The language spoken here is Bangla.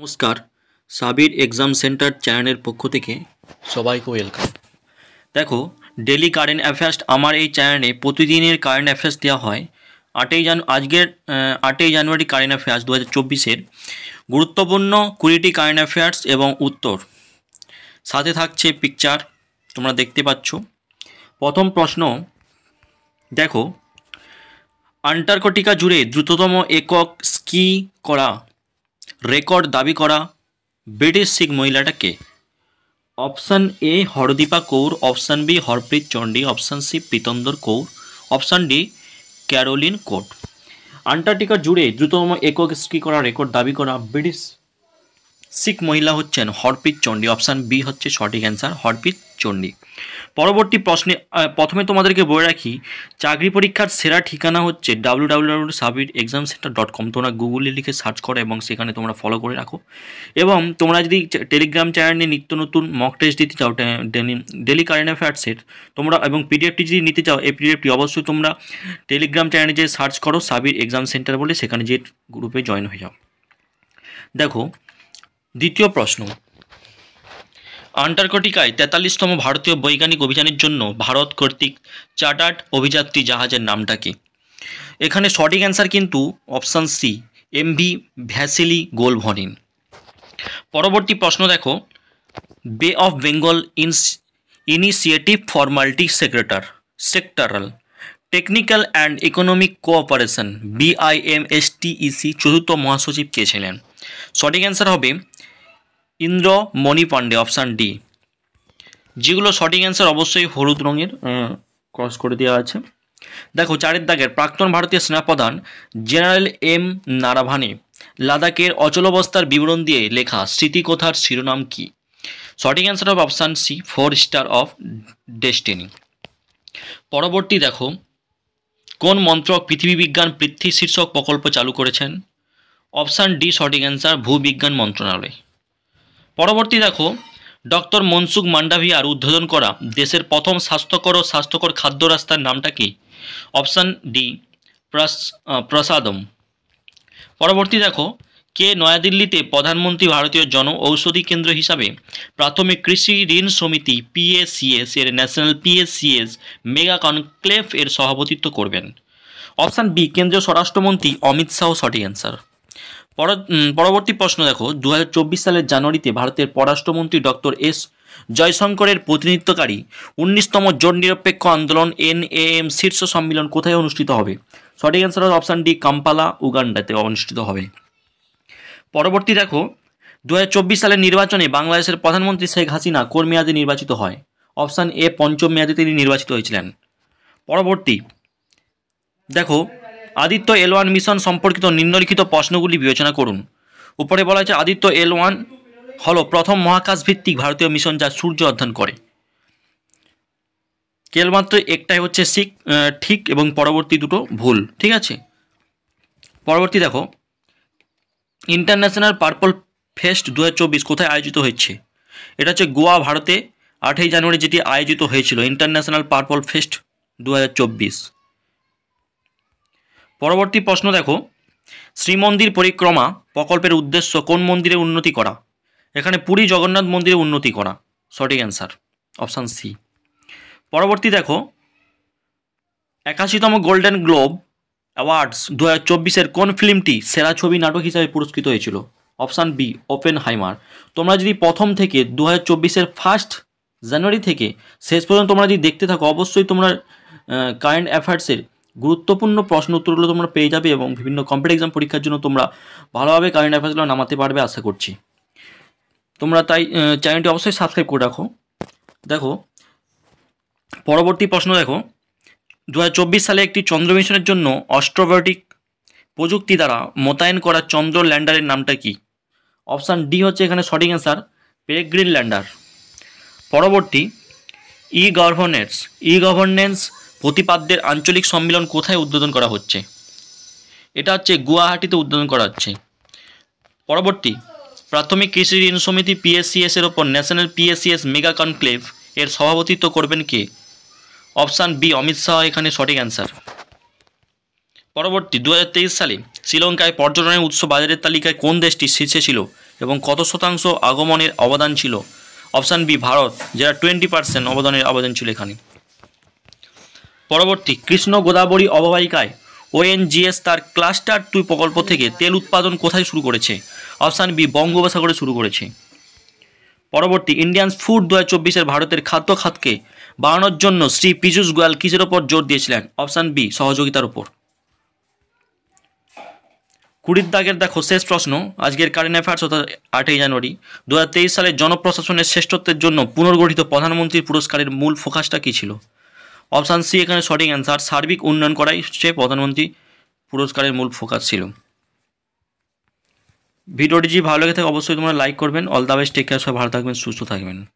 নমস্কার সাবির এক্সাম সেন্টার চ্যানেলের পক্ষ থেকে সবাইকে ওয়েলকাম দেখো ডেলি কারেন্ট অ্যাফেয়ার্স আমার এই চ্যানেলে প্রতিদিনের কারেন্ট অ্যাফেয়ার্স দেওয়া হয় আটই জান আজকের আটই জানুয়ারি কারেন্ট অ্যাফেয়ার্স দু হাজার চব্বিশের গুরুত্বপূর্ণ কুড়িটি কারেন্ট অ্যাফেয়ার্স এবং উত্তর সাথে থাকছে পিকচার তোমরা দেখতে পাচ্ছ প্রথম প্রশ্ন দেখো আন্টার্কটিকা জুড়ে দ্রুততম একক স্কি করা রেকর্ড দাবি করা ব্রিটিশ শিখ মহিলাটা কে option A Hardeepa Kaur option B Harpreet Chandi option C Preetinder Kaur option D Caroline Cote Antarctica জুড়ে দ্রুততম একক স্কি করা রেকর্ড দাবি করা ব্রিটিশ শিখ মহিলা হচ্ছেন হরপ্রীত চণ্ডী অপশান বি হচ্ছে সঠিক অ্যান্সার হরপ্রীত চণ্ডী পরবর্তী প্রশ্নে প্রথমে তোমাদেরকে বলে রাখি চাকরি পরীক্ষার সেরা ঠিকানা হচ্ছে W W W Sabir exam centre dot com তোমরা গুগলে লিখে সার্চ করো এবং সেখানে তোমরা ফলো করে রাখো এবং তোমরা যদি টেলিগ্রাম চ্যানেলে নিত্য নতুন মক টেস্ট দিতে চাও ডেলি কারেন্ট অ্যাফেয়ার্সের তোমরা এবং পিডিএফটি যদি নিতে চাও এই পিডিএফটি অবশ্যই তোমরা টেলিগ্রাম চ্যানেলে যেয়ে সার্চ করো সাবির এক্সাম সেন্টার বলে সেখানে যে গ্রুপে জয়েন হয়ে যাও দেখো দ্বিতীয় প্রশ্ন আন্টার্কটিকায় তেতাল্লিশতম ভারতীয় বৈজ্ঞানিক অভিযানের জন্য ভারত কর্তৃক চার্টার্ড অভিযাত্রী জাহাজের নামটা কি এখানে সঠিক অ্যান্সার কিন্তু option C MV Vasily Golovnin পরবর্তী প্রশ্ন দেখো বে অফ বেঙ্গল ইনস ইনিশিয়েটিভ ফর মাল্টি সেক্রেটার sectoral technical and economic cooperation BIMSTEC চতুর্থ মহাসচিব কে ছিলেন সঠিক অ্যান্সার হবে ইন্দ্র মণি পাণ্ডে অপশান ডি যেগুলো সঠিক অ্যান্সার অবশ্যই হলুদ রঙের ক্রস করে দেওয়া আছে দেখো চারের দাগের প্রাক্তন ভারতীয় সেনাপ্রধান জেনারেল এম নারাভানে লাদাখের অচলবস্থার বিবরণ দিয়ে লেখা স্মৃতিকথার শিরোনাম কি সঠিক answer of option C four star of destiny পরবর্তী দেখো কোন মন্ত্রক পৃথিবী বিজ্ঞান পৃথ্বী শীর্ষক প্রকল্প চালু করেছেন অপশান ডি সঠিক অ্যান্সার ভূবিজ্ঞান মন্ত্রণালয় পরবর্তী দেখো ডক্টর মনসুখ মান্ডাভিয়ার উদ্বোধন করা দেশের প্রথম স্বাস্থ্যকর ও স্বাস্থ্যকর খাদ্য রাস্তার নামটা কি অপশান ডি প্রসাদম পরবর্তী দেখো কে নয়াদিল্লিতে প্রধানমন্ত্রী ভারতীয় জন ঔষধি কেন্দ্র হিসাবে প্রাথমিক কৃষি ঋণ সমিতি পিএসিএস এর ন্যাশনাল পিএসসিএস মেগা কনক্লেভ এর সভাপতিত্ব করবেন অপশান বি কেন্দ্রীয় স্বরাষ্ট্রমন্ত্রী অমিত শাহ সঠিক অ্যান্সার পরবর্তী প্রশ্ন দেখো দু সালের জানুয়ারিতে ভারতের পররাষ্ট্রমন্ত্রী ডক্টর এস জয়শঙ্করের প্রতিনিধিত্বকারী উনিশতম জোট নিরপেক্ষ আন্দোলন এম শীর্ষ সম্মেলন কোথায় অনুষ্ঠিত হবে সঠিক অ্যান্সার অপশান ডি কাম্পালা উগান্ডাতে অনুষ্ঠিত হবে পরবর্তী দেখো দু সালের নির্বাচনে বাংলাদেশের প্রধানমন্ত্রী শেখ হাসিনা মেয়াদে নির্বাচিত হয় অপশান এ পঞ্চম মেয়াদে তিনি নির্বাচিত হয়েছিলেন পরবর্তী দেখো আদিত্য এল ওয়ান মিশন সম্পর্কিত নিম্নলিখিত প্রশ্নগুলি বিবেচনা করুন উপরে বলা হয়েছে আদিত্য এল ওয়ান হল প্রথম মহাকাশ ভিত্তিক ভারতীয় মিশন যা সূর্য অধ্যয়ন করে কেবলমাত্র একটাই হচ্ছে ঠিক এবং পরবর্তী দুটো ভুল ঠিক আছে পরবর্তী দেখো ইন্টারন্যাশনাল পার্পল ফেস্ট দু কোথায় আয়োজিত হয়েছে এটা হচ্ছে গোয়া ভারতে আটই জানুয়ারি যেটি আয়োজিত হয়েছিল ইন্টারন্যাশনাল পার্পল ফেস্ট দু পরবর্তী প্রশ্ন দেখো শ্রীমন্দির পরিক্রমা প্রকল্পের উদ্দেশ্য কোন মন্দিরে উন্নতি করা এখানে পুরী জগন্নাথ মন্দিরে উন্নতি করা সঠিক অ্যান্সার অপশান সি পরবর্তী দেখো একাশিতম গোল্ডেন গ্লোব অ্যাওয়ার্ডস দু হাজার কোন ফিল্মটি সেরা ছবি নাটক হিসাবে পুরস্কৃত হয়েছিল অপশান বি ওপেন হাইমার তোমরা যদি প্রথম থেকে দু হাজার ফার্স্ট জানুয়ারি থেকে শেষ পর্যন্ত তোমরা যদি দেখতে থাকো অবশ্যই তোমরা কারেন্ট অ্যাফেয়ার্সের গুরুত্বপূর্ণ প্রশ্ন উত্তরগুলো তোমরা পেয়ে যাবে এবং বিভিন্ন কম্পিটি এক্সাম পরীক্ষার জন্য তোমরা ভালোভাবে কারেন্ট অ্যাফেয়ার্সগুলো নামাতে পারবে আশা করছি তোমরা তাই চ্যানেলটি অবশ্যই সাবস্ক্রাইব করে রাখো দেখো পরবর্তী প্রশ্ন দেখো দু সালে একটি চন্দ্র মিশনের জন্য অস্ট্রোভার্টিক প্রযুক্তি দ্বারা মোতায়েন করা চন্দ্র ল্যান্ডারের নামটা কি অপশান ডি হচ্ছে এখানে সঠিক অ্যান্সার পেরেগ্রিন ল্যান্ডার পরবর্তী ই গভর্নেন্স ই গভর্নেন্স প্রতিপাদ্যের আঞ্চলিক সম্মেলন কোথায় উদ্বোধন করা হচ্ছে এটা হচ্ছে গুয়াহাটিতে উদ্বোধন করা হচ্ছে পরবর্তী প্রাথমিক কৃষি ঋণ সমিতি পিএসসিএস এর ওপর ন্যাশনাল পিএসসিএস মেগা কনক্লেভ এর সভাপতিত্ব করবেন কে অপশান বি অমিত শাহ এখানে সঠিক অ্যান্সার পরবর্তী দু সালে শ্রীলঙ্কায় পর্যটনের উৎস বাজারের তালিকায় কোন দেশটি শীর্ষে ছিল এবং কত শতাংশ আগমনের অবদান ছিল অপশান বি ভারত যারা টোয়েন্টি পার্সেন্ট অবদানের অবদান ছিল এখানে পরবর্তী কৃষ্ণ গোদাবরী অববাহিকায় ওএনজিএস তার ক্লাস্টার টু প্রকল্প থেকে তেল উৎপাদন কোথায় শুরু করেছে অপশান বি বঙ্গোপসাগরে শুরু করেছে পরবর্তী ইন্ডিয়ান ফুড দু হাজার ভারতের খাদ্য খাতকে বাড়ানোর জন্য শ্রী পীযুষ গোয়াল কিসের ওপর জোর দিয়েছিলেন অপশান বি সহযোগিতার উপর কুড়ির দাগের দেখো শেষ প্রশ্ন আজকের কারেন্ট অ্যাফেয়ার্স অর্থাৎ আটই জানুয়ারি দু সালে জনপ্রশাসনের শ্রেষ্ঠত্বের জন্য পুনর্গঠিত প্রধানমন্ত্রীর পুরস্কারের মূল ফোকাসটা কী ছিল অপশান সি এখানে সঠিক অ্যান্সার সার্বিক উন্নয়ন করাই সে প্রধানমন্ত্রী পুরস্কারের মূল ফোকাস ছিল ভিডিওটি যদি ভালো লেগে থাকে অবশ্যই তোমরা লাইক করবেন all the best take care সবাই ভালো থাকবেন সুস্থ থাকবেন